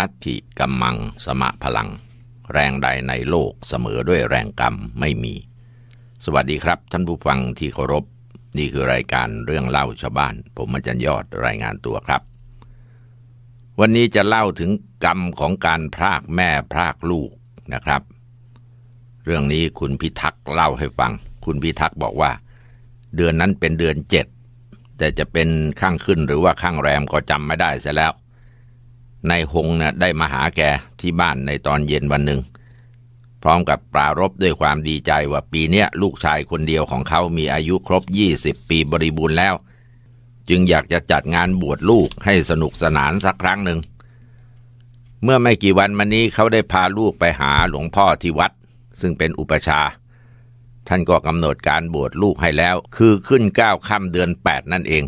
นัตถิกัมมังสมะพลัง แรงใดในโลกเสมอด้วยแรงกรรมไม่มี สวัสดีครับท่านผู้ฟังที่เคารพนี่คือรายการเรื่องเล่าชาวบ้าน ผมอาจารย์ยอดรายงานตัวครับ วันนี้จะเล่าถึงกรรมของการพรากแม่พรากลูกนะครับ เรื่องนี้คุณพิทักษ์เล่าให้ฟัง คุณพิทักษ์บอกว่า เดือนนั้นเป็นเดือนเจ็ดแต่จะเป็นข้างขึ้นหรือว่าข้างแรมก็จำไม่ได้เสียแล้วนายหงนะ่ะได้มาหาแกที่บ้านในตอนเย็นวันหนึ่ง พร้อมกับปรารบด้วยความดีใจว่าปีเนี้ยลูกชายคนเดียวของเขามีอายุครบ 20 ปีบริบูรณ์แล้ว จึงอยากจะจัดงานบวชลูกให้สนุกสนานสักครั้งหนึ่ง เมื่อไม่กี่วันมานี้เขาได้พาลูกไปหาหลวงพ่อที่วัด ซึ่งเป็นอุปชา ท่านก็กำหนดการบวชลูกให้แล้วคือขึ้นเก้าค่ำเดือน 8 นั่นเอง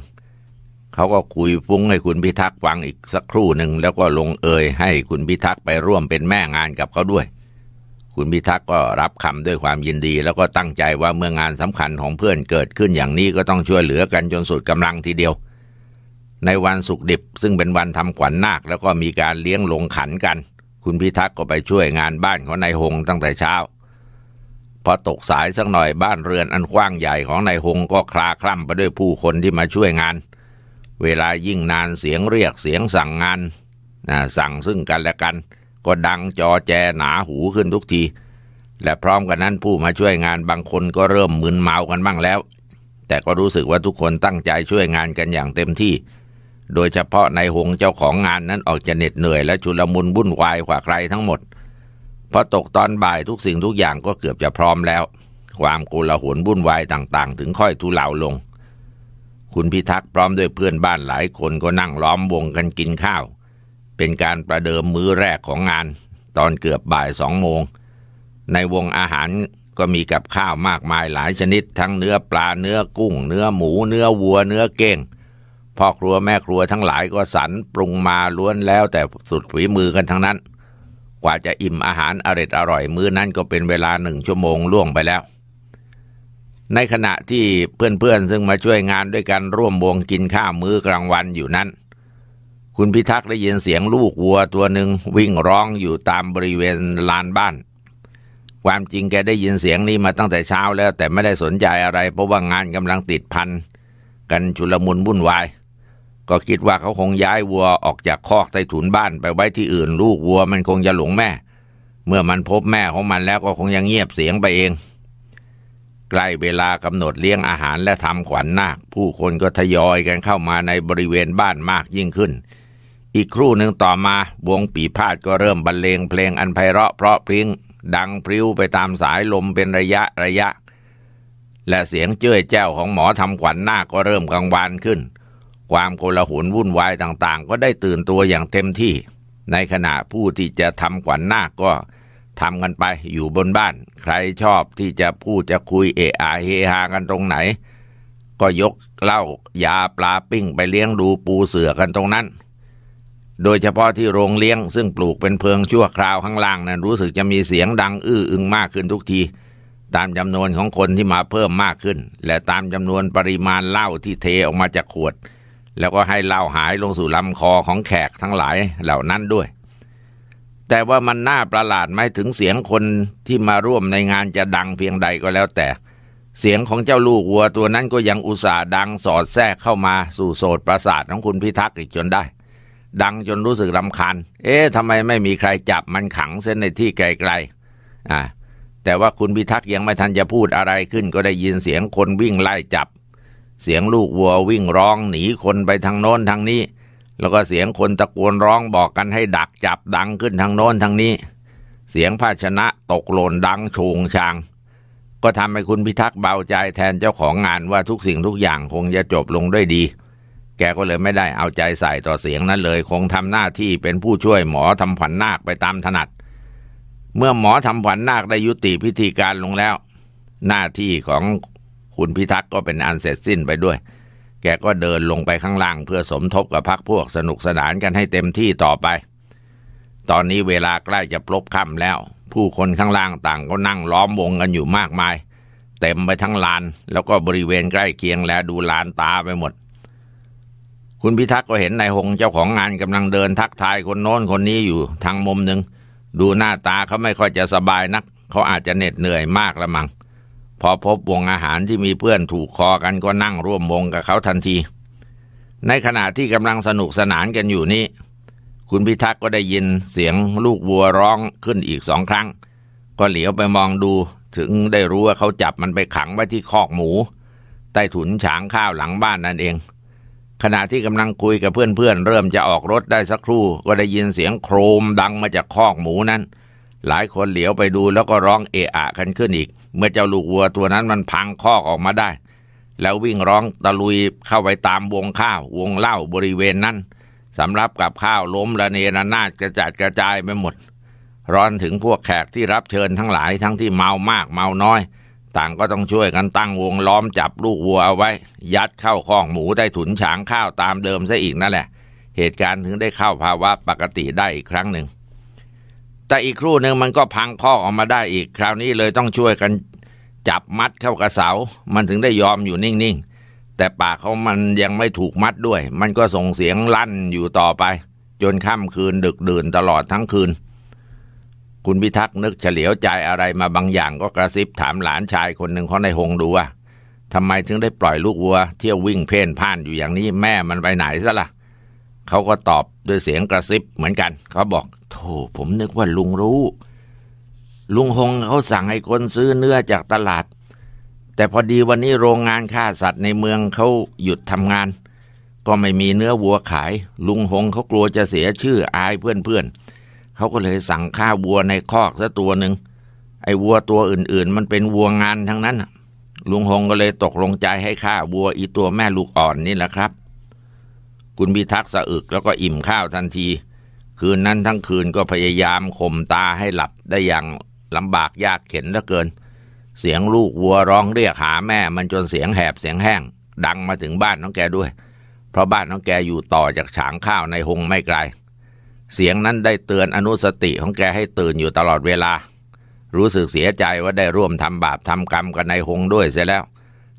เขาก็คุยฟุ้งให้คุณพิทักษ์ฟังอีกสักครู่หนึ่งแล้วก็ลงเอย ให้คุณพิทักษ์ไปร่วมเป็นแม่งานกับเขาด้วย คุณพิทักษ์ก็รับคำด้วยความยินดี แล้วก็ตั้งใจว่าเมื่องานสำคัญของเพื่อนเกิดขึ้นอย่างนี้ก็ต้องช่วยเหลือกันจนสุดกำลังทีเดียว ในวันสุกดิบซึ่งเป็นวันทำขวัญนนาค แล้วก็มีการเลี้ยงลงขันกัน คุณพิทักษ์ก็ไปช่วยงานบ้านของนายหงตั้งแต่เช้าพอตกสายสักหน่อยบ้านเรือนอันกว้างใหญ่ของนายหงก็คลาคล่ำไปด้วยผู้คนที่มาช่วยงานเวลายิ่งนานเสียงเรียกเสียงสั่งงานนะสั่งซึ่งกันและกัน ก็ดังจอแจหนาหูขึ้นทุกที และพร้อมกันนั้นผู้มาช่วยงานบางคนก็เริ่มมึนเมากันบ้างแล้ว แต่ก็รู้สึกว่าทุกคนตั้งใจช่วยงานกันอย่างเต็มที่ โดยเฉพาะในหงเจ้าของงานนั้นออกจะเหน็ดเหนื่อยและชุลมุนวุ่นวายกว่าใครทั้งหมด พอตกตอนบ่ายทุกสิ่งทุกอย่างก็เกือบจะพร้อมแล้ว ความโกลาหลวุ่นวายต่าง ๆ ถึงค่อยทุเลาลงคุณพิทักษ์พร้อมด้วยเพื่อนบ้านหลายคนก็นั่งล้อมวงกันกินข้าว เป็นการประเดิมมื้อแรกของงานตอนเกือบบ่ายสองโมง ในวงอาหารก็มีกับข้าวมากมายหลายชนิด ทั้งเนื้อปลาเนื้อกุ้งเนื้อหมูเนื้อวัวเนื้อเก้งพ่อครัวแม่ครัวทั้งหลายก็สรรปรุงมาล้วนแล้วแต่สุดฝีมือกันทั้งนั้น กว่าจะอิ่มอาหารอร่อยอร่อยมื้อนั้นก็เป็นเวลาหนึ่งชั่วโมงล่วงไปแล้วในขณะที่เพื่อนๆ ซึ่งมาช่วยงานด้วยกันร่วมวงกินข้าวมื้อกลางวันอยู่นั้น คุณพิทักษ์ได้ยินเสียงลูกวัวตัวหนึ่งวิ่งร้องอยู่ตามบริเวณลานบ้าน ความจริงแกได้ยินเสียงนี้มาตั้งแต่เช้าแล้ว แต่ไม่ได้สนใจอะไรเพราะว่างานกำลังติดพันกันชุลมุนวุ่นวายก็คิดว่าเขาคงย้ายวัวออกจากคอกใต้ถุนบ้าน ไปไว้ที่อื่นลูกวัวมันคงจะหลงแม่ เมื่อมันพบแม่ของมันแล้วก็คงยังเงียบเสียงไปเองใกล้เวลากำหนดเลี้ยงอาหารและทำขวัญนนาคผู้คนก็ทยอยกันเข้ามาในบริเวณบ้านมากยิ่งขึ้น อีกครู่หนึ่งต่อมา วงปีพาดก็เริ่มบรรเลงเพลงอันไพเราะเพราะพริ้งดังพริ้วไปตามสายลมเป็นระยะระยะ และเสียงเจ้ยแจ้วของหมอทำขวัญนนาคก็เริ่มกังวานขึ้น ความโกลาหลวุ่นวายต่างๆ ก็ได้ตื่นตัวอย่างเต็มที่ ในขณะผู้ที่จะทำขวัญนนาคก็ทำกันไปอยู่บนบ้าน ใครชอบที่จะพูดจะคุยเอไอเฮฮากันตรงไหน ก็ยกเหล้ายาปลาปิ้งไปเลี้ยงดูปูเสือกันตรงนั้น โดยเฉพาะที่โรงเลี้ยงซึ่งปลูกเป็นเพิงชั่วคราวข้างล่างนะั้นรู้สึกจะมีเสียงดังอื้ออึงมากขึ้นทุกที ตามจำนวนของคนที่มาเพิ่มมากขึ้น และตามจำนวนปริมาณเหล้าที่เทออกมาจากขวด แล้วก็ให้เหล้าหายลงสู่ลำคอของแขกทั้งหลายเหล่านั้นด้วยแต่ว่ามันน่าประหลาดไหมถึงเสียงคนที่มาร่วมในงานจะดังเพียงใดก็แล้วแต่ เสียงของเจ้าลูกวัวตัวนั้นก็ยังอุตส่าห์ดังสอดแทรกเข้ามาสู่โสตประสาทของคุณพิทักษ์อีกจนได้ ดังจนรู้สึกรำคาญเอ๊ะทำไมไม่มีใครจับมันขังเส้นในที่ไกลๆอ่าแต่ว่าคุณพิทักษ์ยังไม่ทันจะพูดอะไรขึ้นก็ได้ยินเสียงคนวิ่งไล่จับ เสียงลูกวัววิ่งร้องหนีคนไปทางโน้นทางนี้แล้วก็เสียงคนตะโกนร้องบอกกันให้ดักจับดังขึ้นทางโน้นทางนี้ เสียงภาชนะตกหล่นดังโชงชาง ก็ทำให้คุณพิทักษ์เบาใจแทนเจ้าของงานว่าทุกสิ่งทุกอย่างคงจะจบลงด้วยดี แกก็เลยไม่ได้เอาใจใส่ต่อเสียงนั้นเลย คงทำหน้าที่เป็นผู้ช่วยหมอทำผันนาคไปตามถนัด เมื่อหมอทำผันนาคได้ยุติพิธีการลงแล้ว หน้าที่ของคุณพิทักษ์ก็เป็นอันเสร็จสิ้นไปด้วยแกก็เดินลงไปข้างล่างเพื่อสมทบกับพักพวกสนุกสนานกันให้เต็มที่ต่อไป ตอนนี้เวลาใกล้จะพลบค่ำแล้ว ผู้คนข้างล่างต่างก็นั่งล้อมวงกันอยู่มากมาย เต็มไปทั้งลาน แล้วก็บริเวณใกล้เคียงและดูลานตาไปหมด คุณพิทักษ์ก็เห็นนายหงเจ้าของงานกำลังเดินทักทายคนโน้นคนนี้อยู่ทางมุมหนึ่งดูหน้าตาเขาไม่ค่อยจะสบายนัก เขาอาจจะเหน็ดเหนื่อยมากละมัง้งพอพบวงอาหารที่มีเพื่อนถูกคอกันก็นั่งร่วมวงกับเขาทันที ในขณะที่กำลังสนุกสนานกันอยู่นี้ คุณพิทักษ์ก็ได้ยินเสียง ลูกวัวร้องขึ้นอีกสองครั้ง ก็เหลียวไปมองดู ถึงได้รู้ว่าเขาจับมันไปขังไว้ที่คอกหมู ใต้ถุนฉางข้าวหลังบ้านนั่นเอง ขณะที่กำลังคุยกับเพื่อนๆเเริ่มจะออกรถได้สักครู่ก็ได้ยินเสียงโครมดังมาจากคอกหมูนั้นหลายคนเหลียวไปดูแล้วก็ร้องเอะอะกันขึ้นอีก เมื่อเจ้าลูกวัวตัวนั้นมันพังคอกออกมาได้ แล้ววิ่งร้องตะลุยเข้าไปตามวงข้าววงเล่าบริเวณนั้นสำรับกับข้าวล้มระเนระนาดกระจัดกระจายไปหมด ร้อนถึงพวกแขกที่รับเชิญทั้งหลายทั้งที่เมามากเมาน้อย ต่างก็ต้องช่วยกันตั้งวงล้อมจับลูกวัวเอาไว้ ยัดเข้าคองหมูได้ถุนฉางข้าวตามเดิมซะอีกนั่นแหละ เหตุการณ์ถึงได้เข้าภาวะปกติได้อีกครั้งหนึ่งแต่อีกครู่หนึ่งมันก็พังข้อออกมาได้อีกคราวนี้เลยต้องช่วยกันจับมัดเข้ากระเสา มันถึงได้ยอมอยู่นิ่งๆแต่ปากเขามันยังไม่ถูกมัดด้วย มันก็ส่งเสียงลั่นอยู่ต่อไป จนค่ำคืนดึกดื่นตลอดทั้งคืน คุณพิทักษ์นึกเฉลียวใจอะไรมาบางอย่างก็กระซิบถามหลานชายคนหนึ่งเขาในหงดูว่าทำไมถึงได้ปล่อยลูกวัวเที่ยววิ่งเพ่นพ่านอยู่อย่างนี้แม่มันไปไหนซะละ่ะเขาก็ตอบด้วยเสียงกระซิบเหมือนกัน เขาบอกโธ่ผมนึกว่าลุงรู้ ลุงหงเขาสั่งให้คนซื้อเนื้อจากตลาด แต่พอดีวันนี้โรงงานฆ่าสัตว์ในเมืองเขาหยุดทำงาน ก็ไม่มีเนื้อวัวขาย ลุงหงเขากลัวจะเสียชื่ออายเพื่อนๆเขาก็เลยสั่งฆ่าวัวในคอกซะตัวหนึ่ง ไอ้วัวตัวอื่นๆ มันเป็นวัวงานทั้งนั้นลุงหงก็เลยตกลงใจให้ฆ่าวัวอีตัวแม่ลูกอ่อนนี่แหละครับคุณพิทักษ์สะอึกแล้วก็อิ่มข้าวทันที คืนนั้นทั้งคืนก็พยายามข่มตาให้หลับได้อย่างลำบากยากเข็นเหลือเกิน เสียงลูกวัวร้องเรียกหาแม่มันจนเสียงแหบเสียงแห้ง ดังมาถึงบ้านน้องแกด้วย เพราะบ้านน้องแกอยู่ต่อจากฉางข้าวในหงไม่ไกล เสียงนั้นได้เตือนอนุสติของแกให้ตื่นอยู่ตลอดเวลา รู้สึกเสียใจว่าได้ร่วมทำบาปทำกรรมกันในหงด้วยเสียแล้ว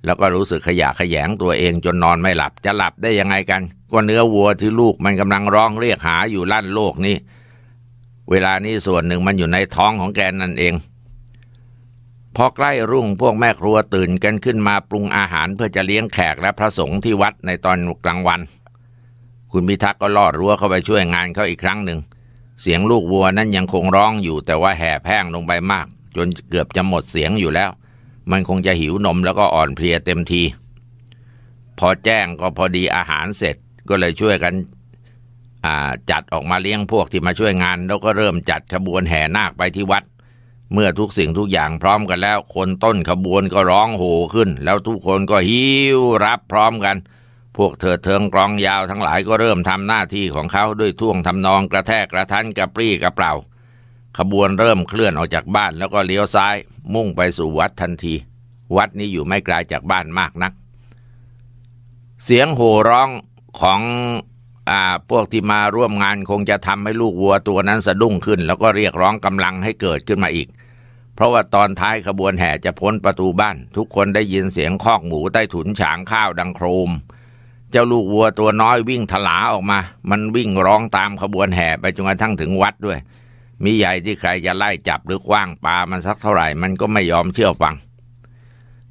แล้วก็รู้สึกขยะขยงตัวเองจนนอนไม่หลับจะหลับได้ยังไงกันก็เนื้อวัวที่ลูกมันกำลังร้องเรียกหาอยู่ลั่นโลกนี้ เวลานี้ส่วนหนึ่งมันอยู่ในท้องของแกนั่นเองพอใกล้รุ่งพวกแม่ครัวตื่นกันขึ้นมาปรุงอาหารเพื่อจะเลี้ยงแขกและพระสงฆ์ที่วัดในตอนกลางวัน คุณพิทักษ์ก็ลอดรั้วเข้าไปช่วยงานเขาอีกครั้งหนึ่งเสียงลูกวัวนั้นยังคงร้องอยู่แต่ว่าแห่แพ้งลงไปมาก จนเกือบจะหมดเสียงอยู่แล้วมันคงจะหิวนมแล้วก็อ่อนเพลียเต็มที พอแจ้งก็พอดีอาหารเสร็จก็เลยช่วยกัน จัดออกมาเลี้ยงพวกที่มาช่วยงาน แล้วก็เริ่มจัดขบวนแห่นาคไปที่วัด เมื่อทุกสิ่งทุกอย่างพร้อมกันแล้ว คนต้นขบวนก็ร้องโห่ขึ้น แล้วทุกคนก็หิวรับพร้อมกัน พวกเถิดเทิงกรองยาวทั้งหลายก็เริ่มทำหน้าที่ของเขาด้วยท่วงทำนองกระแทกกระทันกระปรี้กระเปล่าขบวนเริ่มเคลื่อนออกจากบ้านแล้วก็เลี้ยวซ้ายมุ่งไปสู่วัดทันที วัดนี้อยู่ไม่ไกลาจากบ้านมากนัก เสียงโห่ร้องของอ่าพวกที่มาร่วมงานคงจะทำให้ลูกวัวตัวนั้นสะดุ้งขึ้น แล้วก็เรียกร้องกำลังให้เกิดขึ้นมาอีก เพราะว่าตอนท้ายขบวนแห่จะพ้นประตูบ้าน ทุกคนได้ยินเสียงคอกหมูใต้ถุนฉางข้าวดังโครมเจ้าลูกวัวตัวน้อยวิ่งถลาออกมา มันวิ่งร้องตามขบวนแห่ไปจนกระทั่งถึงวัดด้วยมีใหญ่ที่ใครจะไล่จับหรือคว้างปามันสักเท่าไหร่ มันก็ไม่ยอมเชื่อฟัง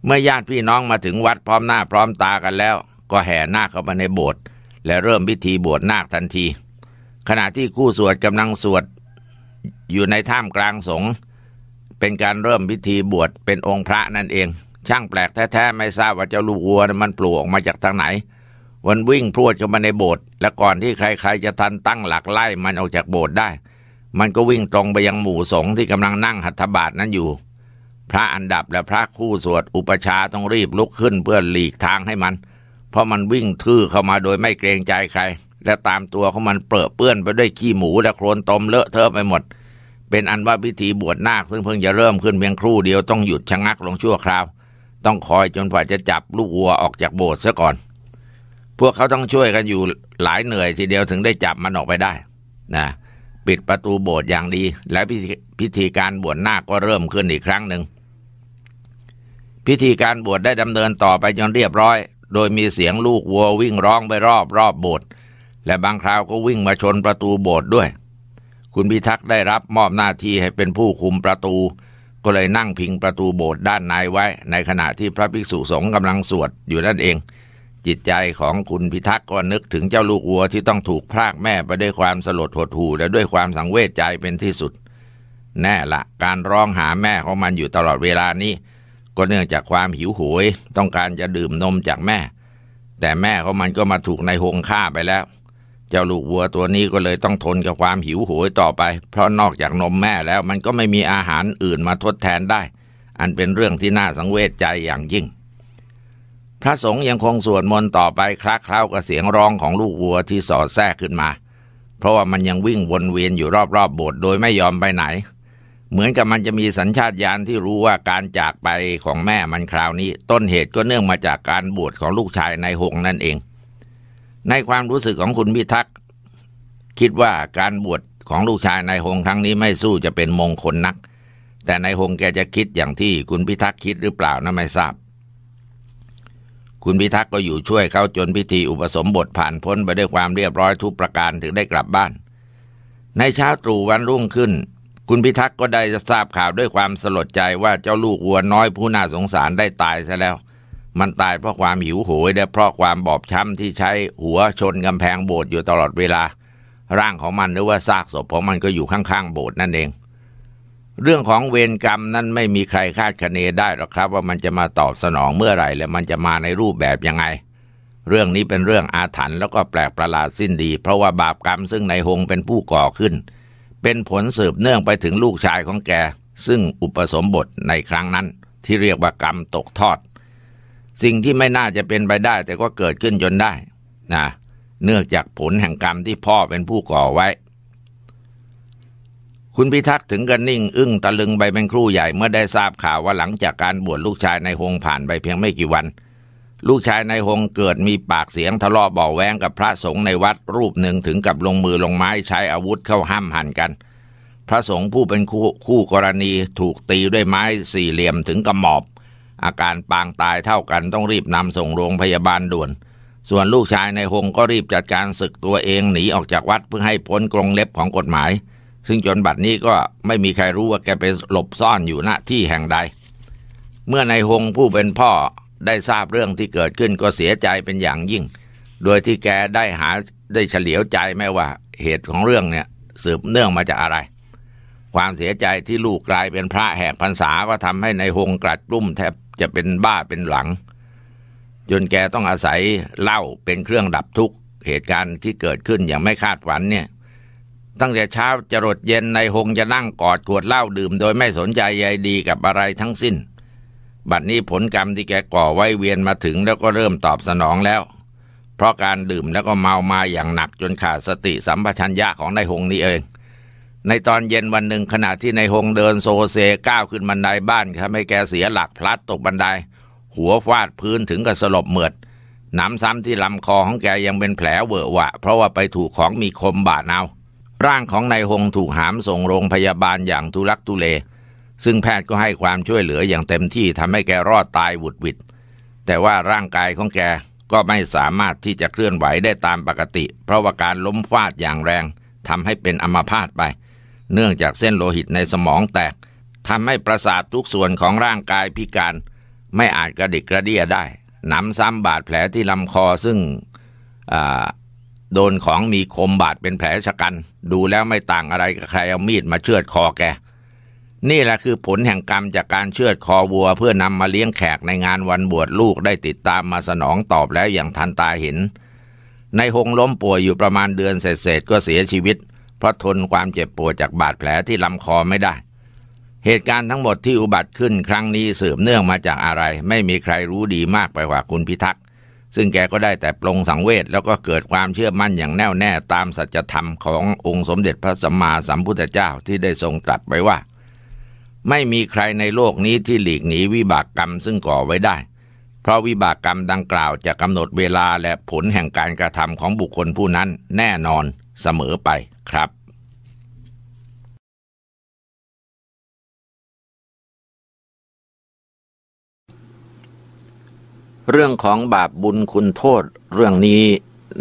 เมื่อญาติพี่น้องมาถึงวัดพร้อมหน้าพร้อมตากันแล้ว ก็แห่นาคเข้ามาในโบสถ์และเริ่มพิธีบวชนาคทันที ขณะที่คู่สวดกำลังสวด อยู่ในถ้ำกลางสง เป็นการเริ่มพิธีบวชเป็นองค์พระนั่นเอง ช่างแปลกแท้ๆไม่ทราบว่าเจ้าลูกวัวมันปลูกออกมาจากทางไหน วันวิ่งพรวดเข้ามาในโบสถ์และก่อนที่ใคร ๆ จะทันตั้งหลักไล่มันออกจากโบสถ์ได้มันก็วิ่งตรงไปยังหมู่สงฆ์ที่กำลังนั่งหัตถบาทนั้นอยู่ พระอันดับและพระคู่สวด อุปชาต้องรีบลุกขึ้น เพื่อหลีกทางให้มัน เพราะมันวิ่งทื่อเข้ามาโดยไม่เกรงใจใคร และตามตัวของมันเปรอะเปื้อนไปด้วยขี้หมูและโคลนตมเลอะเทอะไปหมด เป็นอันว่าพิธีบวชนาคซึ่งเพิ่งจะเริ่มขึ้นเพียงครู่เดียวต้องหยุดชะงักลงชั่วคราว ต้องคอยจนกว่าจะจับลูกวัวออกจากโบสถ์ซะก่อน พวกเขาต้องช่วยกันอยู่หลายเหนื่อยทีเดียวถึงได้จับมันออกไปได้ นะเปิดประตูโบสถ์อย่างดี และพพิธีการบวชนาคก็เริ่มขึ้นอีกครั้งหนึ่งพิธีการบวชได้ดำเนินต่อไปจนเรียบร้อย โดยมีเสียงลูกวัววิ่งร้องไปรอบรอบโบสถ์และบางคราวก็วิ่งมาชนประตูโบสถ์ด้วย คุณพิทักษ์ได้รับมอบหน้าที่ให้เป็นผู้คุมประตู ก็เลยนั่งพิงประตูโบสถ์ด้านในไว้ ในขณะที่พระภิกษุสงฆ์กำลังสวดอยู่นั่นเองจิตใจของคุณพิทักษ์ก็นึกถึงเจ้าลูกวัวที่ต้องถูกพรากแม่ไปด้วยความสลดหดหู่และด้วยความสังเวชใจเป็นที่สุด แน่ละการร้องหาแม่ของมันอยู่ตลอดเวลานี้ ก็เนื่องจากความหิวโหยต้องการจะดื่มนมจากแม่ แต่แม่ของมันก็มาถูกนายหงฆ่าไปแล้ว เจ้าลูกวัวตัวนี้ก็เลยต้องทนกับความหิวโหยต่อไป เพราะนอกจากนมแม่แล้วมันก็ไม่มีอาหารอื่นมาทดแทนได้ อันเป็นเรื่องที่น่าสังเวชใจอย่างยิ่งพระสงฆ์ยังคงสวดมนต์ต่อไปคลักเคล้ากับเสียงร้องของลูกวัวที่สอดแทรกขึ้นมา เพราะว่ามันยังวิ่งวนเวียนอยู่รอบๆโบสถ์โดยไม่ยอมไปไหน เหมือนกับมันจะมีสัญชาตญาณที่รู้ว่าการจากไปของแม่มันคราวนี้ ต้นเหตุก็เนื่องมาจากการบวชของลูกชายในหงนั่นเอง ในความรู้สึกของคุณพิทักษ์ คิดว่าการบวชของลูกชายในหงครั้งนี้ไม่สู้จะเป็นมงคลนัก แต่ในหงแกจะคิดอย่างที่คุณพิทักษ์คิดหรือเปล่านะไม่ทราบคุณพิทักษ์ก็อยู่ช่วยเขาจนพิธีอุปสมบทผ่านพ้นไปด้วยความเรียบร้อยทุกประการถึงได้กลับบ้าน ในเช้าตรู่วันรุ่งขึ้น คุณพิทักษ์ก็ได้ทราบข่าวด้วยความสลดใจว่าเจ้าลูกวัวน้อยผู้น่าสงสารได้ตายซะแล้ว มันตายเพราะความหิวโหย และเพราะความบอบช้ำที่ใช้หัวชนกำแพงโบสถ์อยู่ตลอดเวลา ร่างของมันหรือว่าซากศพของมันก็อยู่ข้างๆโบสถ์นั่นเองเรื่องของเวรกรรมนั้นไม่มีใครคาดคะเนได้หรอกครับ ว่ามันจะมาตอบสนองเมื่อไหร่ และมันจะมาในรูปแบบยังไง เรื่องนี้เป็นเรื่องอาถรรพ์แล้วก็แปลกประหลาดสิ้นดี เพราะว่าบาปกรรมซึ่งในหงเป็นผู้ก่อขึ้น เป็นผลสืบเนื่องไปถึงลูกชายของแกซึ่งอุปสมบทในครั้งนั้น ที่เรียกว่ากรรมตกทอด สิ่งที่ไม่น่าจะเป็นไปได้ แต่ก็เกิดขึ้นจนได้ นะ เนื่องจากผลแห่งกรรมที่พ่อเป็นผู้ก่อไว้คุณพิทักษ์ถึงกันนิ่ง อึ้งตะลึงไปเป็นครู่ใหญ่ เมื่อได้ทราบข่าวว่าหลังจากการบวชลูกชายในหงผ่านไปเพียงไม่กี่วัน ลูกชายในหงเกิดมีปากเสียงทะเลาะเบาแวงกับพระสงฆ์ในวัดรูปหนึ่งถึงกับลงมือลงไม้ใช้อาวุธเข้าห้ามหันกัน พระสงฆ์ผู้เป็นคู่คู่กรณีถูกตีด้วยไม้สี่เหลี่ยมถึงกระหมอบอาการปางตายเท่ากันต้องรีบนำส่งโรงพยาบาลด่วน ส่วนลูกชายในหงก็รีบจัดการศึกตัวเองหนีออกจากวัดเพื่อให้พ้นกรงเล็บของกฎหมายซึ่งจนบัดนี้ก็ไม่มีใครรู้ว่าแกไปหลบซ่อนอยู่ณที่แห่งใด เมื่อนายฮงผู้เป็นพ่อได้ทราบเรื่องที่เกิดขึ้นก็เสียใจเป็นอย่างยิ่ง โดยที่แกได้หาได้เฉลียวใจไม่ว่า เหตุของเรื่องเนี่ยสืบเนื่องมาจากอะไร ความเสียใจที่ลูกกลายเป็นพระแหกพรรษาก็ทำให้ในายฮงกลัดุ่มแทบจะเป็นบ้าเป็นหลัง จนแกต้องอาศัยเล่าเป็นเครื่องดับทุกข์เหตุการณ์ที่เกิดขึ้นอย่างไม่คาดฝันเนี่ยตั้งแต่เช้าจรดเย็นในหงจะนั่งกอดขวดเหล้าดื่มโดยไม่สนใจใยดีกับอะไรทั้งสิ้น บัดนี้ผลกรรมที่แกก่อไว้เวียนมาถึงแล้วก็เริ่มตอบสนองแล้ว เพราะการดื่มแล้วก็เมามาอย่างหนักจนขาดสติสัมปชัญญะของนายหงนี่เอง ในตอนเย็นวันหนึ่งขณะที่นายหงเดินโซเซก้าวขึ้นบันไดบ้านทำให้แกเสียหลักพลัดตกบันได หัวฟาดพื้นถึงกับสลบเหมือดหนำซ้ำที่ลำคอของแกยังเป็นแผลเวอะวะเพราะว่าไปถูกของมีคมบาดเอาร่างของนายหงถูกหามส่งโรงพยาบาลอย่างทุลักทุเล ซึ่งแพทย์ก็ให้ความช่วยเหลืออย่างเต็มที่ทำให้แกรอดตายวุดวิดแต่ว่าร่างกายของแกก็ไม่สามารถที่จะเคลื่อนไหวได้ตามปกติ เพราะว่าการล้มฟาดอย่างแรงทำให้เป็นอัมาพาตไป เนื่องจากเส้นโลหิตในสมองแตกทำให้ประสาททุกส่วนของร่างกายพิการ ไม่อาจกระดิกกระเดียได้หนำซ้ำบาดแผลที่ลำคอซึ่งโดนของมีคมบาดเป็นแผลชะกัน ดูแล้วไม่ต่างอะไรกับใครเอามีดมาเชือดคอแก นี่แหละคือผลแห่งกรรมจากการเชือดคอวัวเพื่อนำมาเลี้ยงแขกในงานวันบวชลูกได้ติดตามมาสนองตอบแล้วอย่างทันตาเห็น ในหงล้มป่วยอยู่ประมาณเดือนเศษๆก็เสียชีวิต เพราะทนความเจ็บปวดจากบาดแผลที่ลำคอไม่ได้ เหตุการณ์ทั้งหมดที่อุบัติขึ้นครั้งนี้สืบเนื่องมาจากอะไร ไม่มีใครรู้ดีมากไปกว่าคุณพิทักษซึ่งแกก็ได้แต่ปรงสังเวชแล้วก็เกิดความเชื่อมั่นอย่างแน่วแน่ตามสัจธรรมขององค์สมเด็จพระสัมมาสัมพุทธเจ้าที่ได้ทรงตรัสไว้ว่า ไม่มีใครในโลกนี้ที่หลีกหนีวิบากกรรมซึ่งก่อไว้ได้ เพราะวิบากกรรมดังกล่าวจะกำหนดเวลาและผลแห่งการกระทำของบุคคลผู้นั้นแน่นอนเสมอไปครับเรื่องของบาปบุญคุณโทษ เรื่องนี้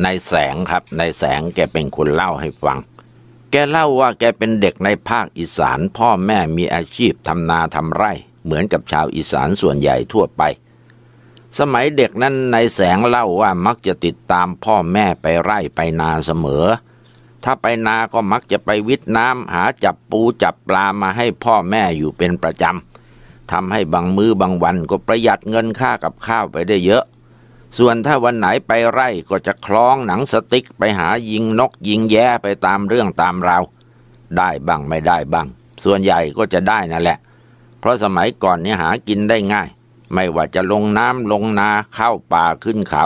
ในแสงครับในแสงแกเป็นคนเล่าให้ฟัง แกเล่าว่าแกเป็นเด็กในภาคอีสานพ่อแม่มีอาชีพทำนา ทำไร่ เหมือนกับชาวอีสานส่วนใหญ่ทั่วไป สมัยเด็กนั้นในแสงเล่าว่ามักจะติดตามพ่อแม่ไปไร่ไปนาเสมอ ถ้าไปนาก็มักจะไปวิทน้ำหาจับปูจับปลามาให้พ่อแม่อยู่เป็นประจำทำให้บางมือ้อบางวันก็ประหยัดเงินค่ากับข้าวไปได้เยอะ ส่วนถ้าวันไหนไปไร่ก็จะคล้องหนังสติ๊กไปหายิงนกยิงแย่ไปตามเรื่องตามราวได้บ้างไม่ได้บ้างส่วนใหญ่ก็จะได้นั่นแหละ เพราะสมัยก่อนนี่หากินได้ง่าย ไม่ว่าจะลงน้ำลงนาเข้าป่าขึ้นเขา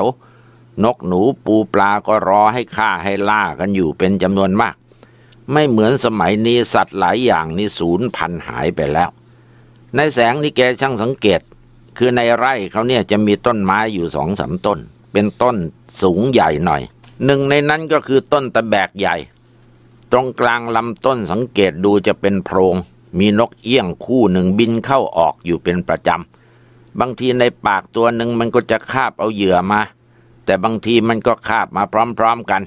นกหนูปูปลาก็รอให้ฆ่าให้ล่ากันอยู่เป็นจำนวนมาก ไม่เหมือนสมัยนี้สัตว์หลายอย่างนี่สูญพันธุ์หายไปแล้วในแสงนี่แกช่างสังเกต คือในไร่เขาเนี่ยจะมีต้นไม้อยู่สองสามต้นเป็นต้นสูงใหญ่หน่อยหนึ่งในนั้นก็คือต้นตะแบกใหญ่ ตรงกลางลำต้นสังเกตดูจะเป็นโพรง มีนกเอี้ยงคู่หนึ่งบินเข้าออกอยู่เป็นประจำบางทีในปากตัวหนึ่งมันก็จะคาบเอาเหยื่อมา แต่บางทีมันก็คาบมาพร้อม ๆกัน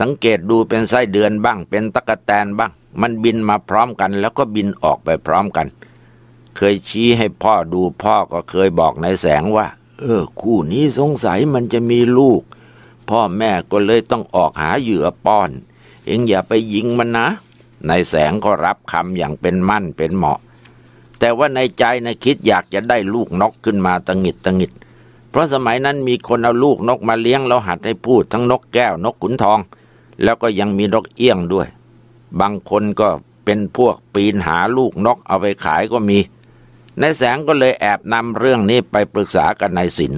สังเกตดูเป็นไส้เดือนบ้าง เป็นตะกะแตนบ้าง มันบินมาพร้อมกันแล้วก็บินออกไปพร้อมกันเคยชี้ให้พ่อดูพ่อก็เคยบอกนายแสงว่า เออ คู่นี้สงสัยมันจะมีลูก พ่อแม่ก็เลยต้องออกหาเหยื่อป้อนเองอย่าไปยิงมันนะนายแสงก็รับคำอย่างเป็นมั่นเป็นเหมาะ แต่ว่าในใจนะคิดอยากจะได้ลูกนกขึ้นมาตังหิดตังหิด เพราะสมัยนั้นมีคนเอาลูกนกมาเลี้ยงแล้วหัดให้พูดทั้งนกแก้วนกขุนทอง แล้วก็ยังมีนกเอี้ยงด้วย บางคนก็เป็นพวกปีนหาลูกนกเอาไปขายก็มีนายแสงก็เลยแอบนำเรื่องนี้ไปปรึกษากับนายสิน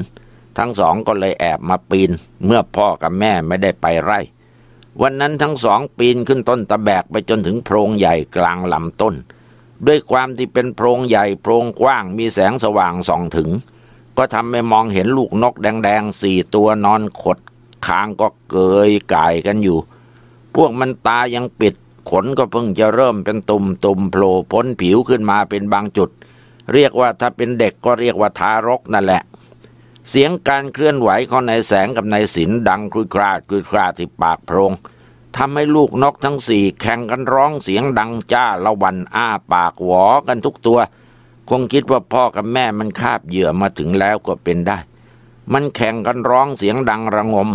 ทั้งสองก็เลยแอบมาปีนเมื่อพ่อกับแม่ไม่ได้ไปไร่ วันนั้นทั้งสอง ปีนขึ้นต้นตะแบกไปจนถึงโพรงใหญ่กลางลำต้น ด้วยความที่เป็นโพรงใหญ่โพรงกว้าง มีแสงสว่างส่องถึง ก็ทำให้มองเห็นลูกนก แดงๆสี่ตัวนอนขดคางก็เกยกายกันอยู่ พวกมันตายังปิด ขนก็เพิ่งจะเริ่มเป็นตุ่มๆโผล่พ้นผิวขึ้นมาเป็นบางจุดเรียกว่าถ้าเป็นเด็กก็เรียกว่าทารกนั่นแหละเสียงการเคลื่อนไหวของนายแสงกับนายศิลดังคลุยคลาดคลุยคลาดที่ปากโพรงทำให้ลูกนกทั้งสี่แข่งกันร้องเสียงดังจ้าละวันอ้าปากหวอกันทุกตัว คงคิดว่าพ่อกับแม่มันคาบเหยื่อมาถึงแล้วก็เป็นได้ มันแข่งกันร้องเสียงดังระงม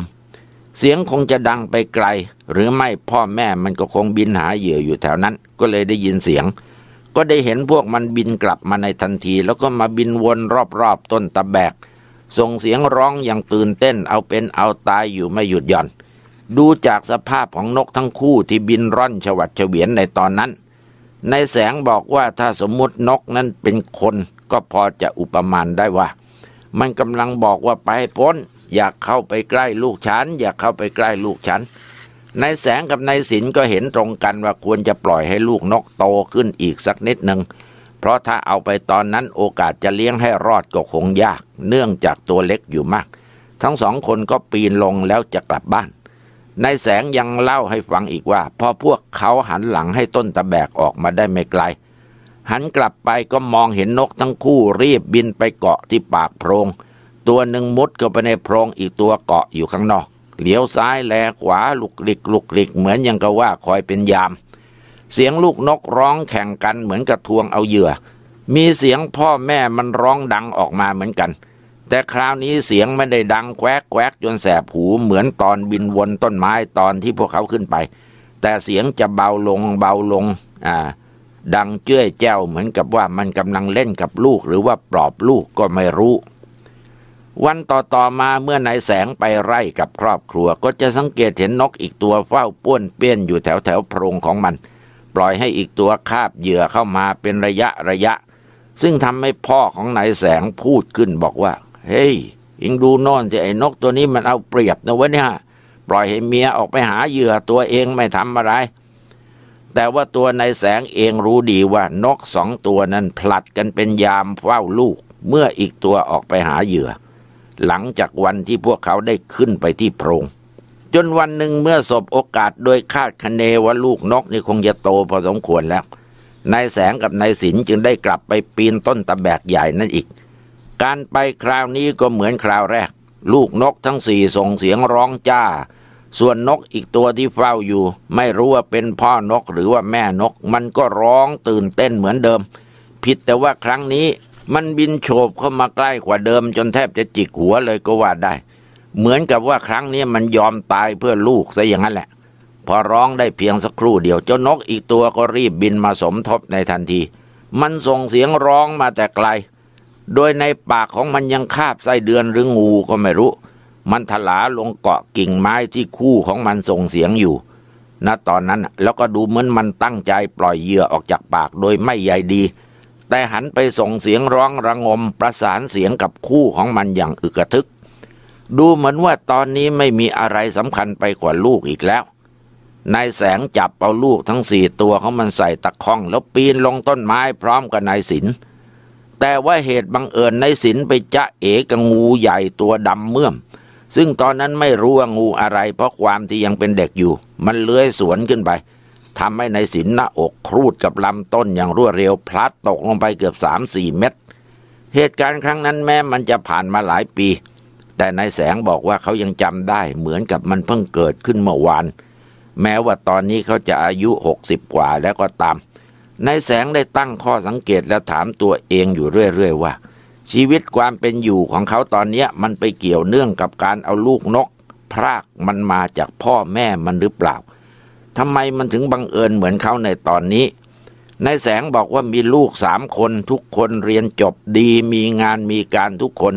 เสียงคงจะดังไปไกล หรือไม่พ่อแม่มันก็คงบินหาเหยื่ออยู่แถวนั้น ก็เลยได้ยินเสียงก็ได้เห็นพวกมันบินกลับมาในทันทีแล้วก็มาบินวนรอบๆต้นตะแบกส่งเสียงร้องอย่างตื่นเต้นเอาเป็นเอาตายอยู่ไม่หยุดหย่อน ดูจากสภาพของนกทั้งคู่ที่บินร่อนฉวัดเฉวียนในตอนนั้น ในแสงบอกว่าถ้าสมมุตินกนั้นเป็นคนก็พอจะอุปมาณได้ว่า มันกำลังบอกว่าไปพ้นอยากเข้าไปใกล้ลูกฉันอยากเข้าไปใกล้ลูกฉันนายแสงกับนายศิลก็เห็นตรงกันว่าควรจะปล่อยให้ลูกนกโตขึ้นอีกสักนิดหนึ่ง เพราะถ้าเอาไปตอนนั้นโอกาสจะเลี้ยงให้รอดก็คงยากเนื่องจากตัวเล็กอยู่มาก ทั้งสองคนก็ปีนลงแล้วจะกลับบ้านนายแสงยังเล่าให้ฟังอีกว่า พอพวกเขาหันหลังให้ต้นตะแบกออกมาได้ไม่ไกล หันกลับไปก็มองเห็นนกทั้งคู่รีบบินไปเกาะที่ปากโพรง ตัวหนึ่งมุดเข้าไปในโพรงอีกตัวเกาะอยู่ข้างนอกเหลียวซ้ายแลขวาลุกลิกลุกลิกเหมือนยังกับว่าคอยเป็นยาม เสียงลูกนกร้องแข่งกันเหมือนกระทวงเอาเหยื่อ มีเสียงพ่อแม่มันร้องดังออกมาเหมือนกัน แต่คราวนี้เสียงไม่ได้ดังแควกแควกจนแสบหู เหมือนตอนบินวนต้นไม้ตอนที่พวกเขาขึ้นไป แต่เสียงจะเบาลงเบาลงอ่า ดังเจ้ยแจ้วเหมือนกับว่ามันกำลังเล่นกับลูกหรือว่าปลอบลูกก็ไม่รู้วันต่อต่อมาเมื่อนายแสงไปไร่กับครอบครัวก็จะสังเกตเห็นนกอีกตัวเฝ้าป้วนเปี้ยนอยู่แถวแถวโพรงของมัน ปล่อยให้อีกตัวคาบเหยื่อเข้ามาเป็นระยะระยะ ซึ่งทำให้พ่อของนายแสงพูดขึ้นบอกว่าเฮ้ยอิงดูนอนจะไอ้นกตัวนี้มันเอาเปรียบนะวะเนี่ยปล่อยให้เมียออกไปหาเหยื่อตัวเองไม่ทำอะไร แต่ว่าตัวนายแสงเองรู้ดีว่านกสองตัวนั้นผลัดกันเป็นยามเฝ้าลูก เมื่ออีกตัวออกไปหาเหยื่อหลังจากวันที่พวกเขาได้ขึ้นไปที่โพรง จนวันหนึ่งเมื่อสบโอกาสโดยคาดคะเนว่าลูกนกนี่คงจะโตพอสมควรแล้ว นายแสงกับนายสินจึงได้กลับไปปีนต้นตะแบกใหญ่นั่นอีก การไปคราวนี้ก็เหมือนคราวแรก ลูกนกทั้งสี่ส่งเสียงร้องจ้า ส่วนนกอีกตัวที่เฝ้าอยู่ ไม่รู้ว่าเป็นพ่อนกหรือว่าแม่นก มันก็ร้องตื่นเต้นเหมือนเดิม ผิดแต่ว่าครั้งนี้มันบินโฉบเข้ามาใกล้กว่าเดิมจนแทบจะจิกหัวเลยก็ว่าได้ เหมือนกับว่าครั้งนี้มันยอมตายเพื่อลูกซะอย่างนั้นแหละ พอร้องได้เพียงสักครู่เดียว เจ้านกอีกตัวก็รีบบินมาสมทบในทันที มันส่งเสียงร้องมาแต่ไกล โดยในปากของมันยังคาบไส้เดือนหรืองูก็ไม่รู้ มันถลาลงเกาะกิ่งไม้ที่คู่ของมันส่งเสียงอยู่ ณ ตอนนั้นแล้วก็ดูเหมือนมันตั้งใจปล่อยเหยื่อออกจากปากโดยไม่ใยดีแต่หันไปส่งเสียงร้องระงมประสานเสียงกับคู่ของมันอย่างอึกทึก ดูเหมือนว่าตอนนี้ไม่มีอะไรสำคัญไปกว่าลูกอีกแล้ว นายแสงจับเอาลูกทั้งสี่ตัวของมันใส่ตะข้องแล้วปีนลงต้นไม้พร้อมกับนายสิน แต่ว่าเหตุบังเอิญนายสินไปจะเอกับงูใหญ่ตัวดำเมื่อมซึ่งตอนนั้นไม่รู้ว่างูอะไร เพราะความที่ยังเป็นเด็กอยู่ มันเลื้อยสวนขึ้นไปทำให้ในสินหน้าอกครูดกับลำต้นอย่างรวดเร็วพลัดตกลงไปเกือบสามสี่เมตร เหตุการณ์ครั้งนั้นแม้มันจะผ่านมาหลายปี แต่นายแสงบอกว่าเขายังจำได้เหมือนกับมันเพิ่งเกิดขึ้นเมื่อวาน แม้ว่าตอนนี้เขาจะอายุหกสิบกว่าแล้วก็ตามนายแสงได้ตั้งข้อสังเกตและถามตัวเองอยู่เรื่อยๆว่า ชีวิตความเป็นอยู่ของเขาตอนนี้มันไปเกี่ยวเนื่องกับการเอาลูกนกพรากมันมาจากพ่อแม่มันหรือเปล่าทำไมมันถึงบังเอิญเหมือนเขาในตอนนี้นายแสงบอกว่ามีลูกสามคน ทุกคนเรียนจบดี มีงานมีการทุกคน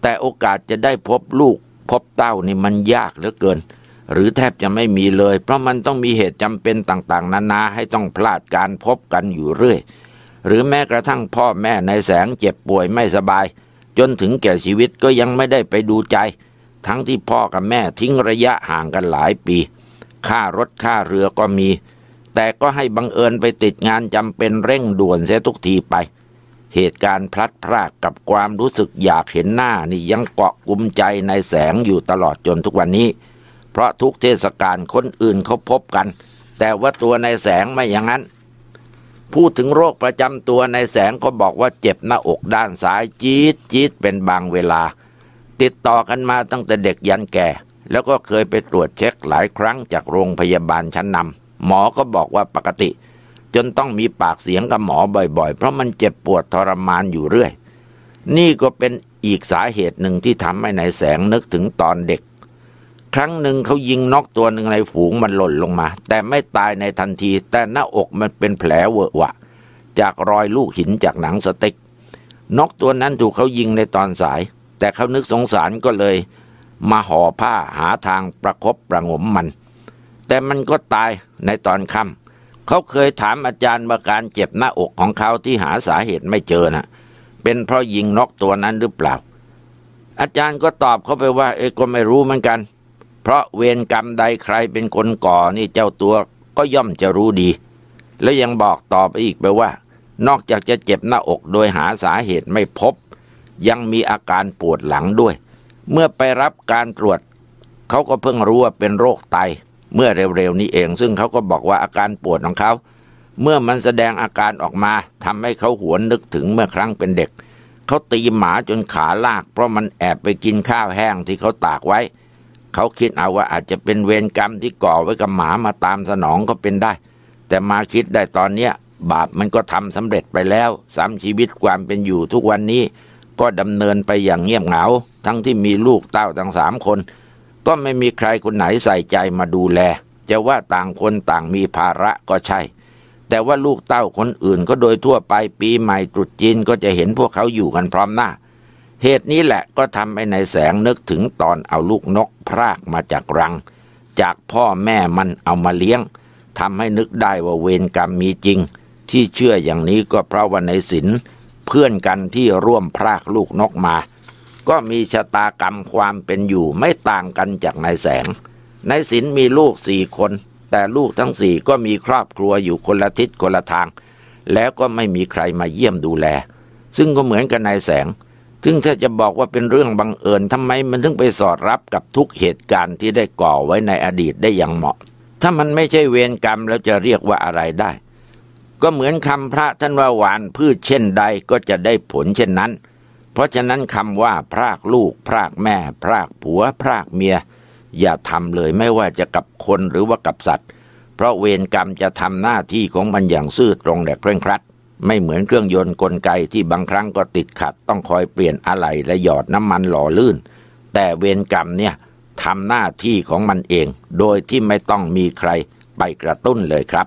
แต่โอกาสจะได้พบลูกพบเต้านี่มันยากเหลือเกิน หรือแทบจะไม่มีเลย เพราะมันต้องมีเหตุจำเป็นต่างๆนานาให้ต้องพลาดการพบกันอยู่เรื่อย หรือแม้กระทั่งพ่อแม่นายแสงเจ็บป่วยไม่สบาย จนถึงแก่ชีวิตก็ยังไม่ได้ไปดูใจ ทั้งที่พ่อกับแม่ทิ้งระยะห่างกันหลายปีค่ารถค่าเรือก็มี แต่ก็ให้บังเอิญไปติดงานจำเป็นเร่งด่วนเสียทุกทีไป เหตุการณ์พลัดพรากกับความรู้สึกอยากเห็นหน้านี่ยังเกาะกุมใจในแสงอยู่ตลอดจนทุกวันนี้ เพราะทุกเทศกาลคนอื่นเขาพบกัน แต่ว่าตัวในแสงไม่อย่างนั้น พูดถึงโรคประจำตัวในแสงก็บอกว่าเจ็บหน้าอกด้านซ้ายจี๊ดจี๊ดเป็นบางเวลา ติดต่อกันมาตั้งแต่เด็กยันแก่แล้วก็เคยไปตรวจเช็คหลายครั้งจากโรงพยาบาลชั้นนำหมอ ก็บอกว่าปกติ จนต้องมีปากเสียงกับหมอบ่อย ๆ เพราะมันเจ็บปวดทรมานอยู่เรื่อยนี่ก็เป็นอีกสาเหตุหนึ่งที่ทำให้นายแสงนึกถึงตอนเด็ก ครั้งหนึ่งเขายิงนกตัวหนึ่งในฝูงมันหล่นลงมา แต่ไม่ตายในทันที แต่หน้าอกมันเป็นแผลเวอะวะจากรอยลูกหินจากหนังสติ๊กนกตัวนั้นถูกเขายิงในตอนสาย แต่เขานึกสงสารก็เลยมาห่อผ้าหาทางประครบประงมมัน แต่มันก็ตายในตอนค่ำเขาเคยถามอาจารย์ว่าการเจ็บหน้าอกของเขาที่หาสาเหตุไม่เจอนะเป็นเพราะยิงนกตัวนั้นหรือเปล่า อาจารย์ก็ตอบเขาไปว่า เอก็ไม่รู้เหมือนกัน เพราะเวรกรรมใดใครเป็นคนก่อนี่เจ้าตัวก็ย่อมจะรู้ดี แล้วยังบอกต่อไปอีกไปว่า นอกจากจะเจ็บหน้าอกโดยหาสาเหตุไม่พบ ยังมีอาการปวดหลังด้วยเมื่อไปรับการตรวจ เขาก็เพิ่งรู้ว่าเป็นโรคไต เมื่อเร็วๆนี้เอง ซึ่งเขาก็บอกว่าอาการปวดของเขา เมื่อมันแสดงอาการออกมาทำให้เขาหวนนึกถึงเมื่อครั้งเป็นเด็ก เขาตีหมาจนขาลากเพราะมันแอบไปกินข้าวแห้งที่เขาตากไว้ เขาคิดเอาว่าอาจจะเป็นเวรกรรมที่ก่อไว้กับหมามาตามสนองก็เป็นได้ แต่มาคิดได้ตอนเนี้ย บาปมันก็ทำสำเร็จไปแล้ว สามชีวิตความเป็นอยู่ทุกวันนี้ ก็ดำเนินไปอย่างเงียบเหงาทั้งที่มีลูกเต้าทั้งสามคนก็ไม่มีใครคนไหนใส่ใจมาดูแล จะว่าต่างคนต่างมีภาระก็ใช่ แต่ว่าลูกเต้าคนอื่นก็โดยทั่วไปปีใหม่ตรุษจีนก็จะเห็นพวกเขาอยู่กันพร้อมหน้า เหตุนี้แหละก็ทำให้ในแสงนึกถึงตอนเอาลูกนกพรากมาจากรัง จากพ่อแม่มันเอามาเลี้ยงทำให้นึกได้ว่าเวรกรรมมีจริง ที่เชื่ออย่างนี้ก็เพราะว่าในศิลเพื่อนกันที่ร่วมพรากลูกนกมาก็มีชะตากรรมความเป็นอยู่ไม่ต่างกันจากนายแสงนายสินมีลูกสี่คน แต่ลูกทั้งสี่ก็มีครอบครัวอยู่คนละทิศคนละทาง แล้วก็ไม่มีใครมาเยี่ยมดูแล ซึ่งก็เหมือนกับนายแสง ซึ่งถ้าจะบอกว่าเป็นเรื่องบังเอิญทำไมมันถึงไปสอด รับกับทุกเหตุการณ์ที่ได้ก่อไว้ในอดีตได้อย่างเหมาะ ถ้ามันไม่ใช่เวรกรรมแล้วจะเรียกว่าอะไรได้ ก็เหมือนคำพระท่านว่าหวานพืชเช่นใดก็จะได้ผลเช่นนั้นเพราะฉะนั้นคำว่าพรากลูก พรากแม่ พรากผัวพรากเมีย อย่าทำเลยไม่ว่าจะกับคนหรือว่ากับสัตว์ เพราะเวรกรรมจะทำหน้าที่ของมันอย่างซื่อตรงและเคร่งครัดไม่เหมือนเครื่องยนต์กลไกที่บางครั้งก็ติดขัด ต้องคอยเปลี่ยนอะไหล่และหยอดน้ำมันหล่อลื่น แต่เวรกรรมเนี่ยทำหน้าที่ของมันเอง โดยที่ไม่ต้องมีใครไปกระตุ้นเลยครับ